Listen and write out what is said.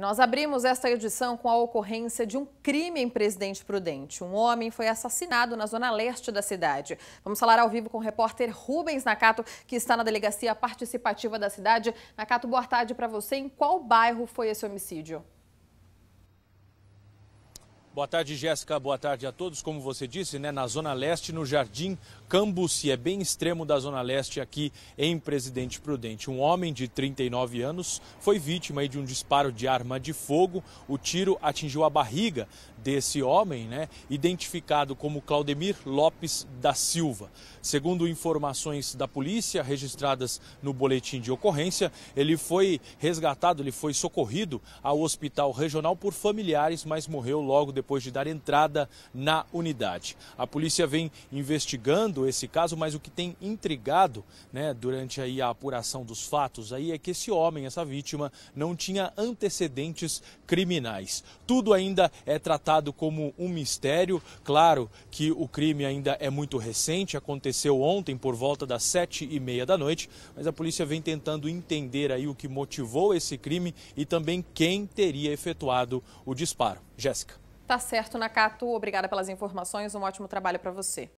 Nós abrimos esta edição com a ocorrência de um crime em Presidente Prudente. Um homem foi assassinado na zona leste da cidade. Vamos falar ao vivo com o repórter Rubens Nakato, que está na delegacia participativa da cidade. Nakato, boa tarde para você. Em qual bairro foi esse homicídio? Boa tarde, Jéssica. Boa tarde a todos. Como você disse, né, na Zona Leste, no Jardim Cambuci, é bem extremo da Zona Leste aqui em Presidente Prudente. Um homem de 39 anos foi vítima de um disparo de arma de fogo. O tiro atingiu a barriga desse homem, né, identificado como Claudemir Lopes da Silva. Segundo informações da polícia registradas no boletim de ocorrência, ele foi resgatado, ele foi socorrido ao Hospital Regional por familiares, mas morreu logo depois depois de dar entrada na unidade. A polícia vem investigando esse caso, mas o que tem intrigado né, durante aí a apuração dos fatos aí é que esse homem, essa vítima, não tinha antecedentes criminais. Tudo ainda é tratado como um mistério. Claro que o crime ainda é muito recente, aconteceu ontem por volta das sete e meia da noite, mas a polícia vem tentando entender aí o que motivou esse crime e também quem teria efetuado o disparo. Jéssica. Tá certo, Nakatu. Obrigada pelas informações. Um ótimo trabalho para você.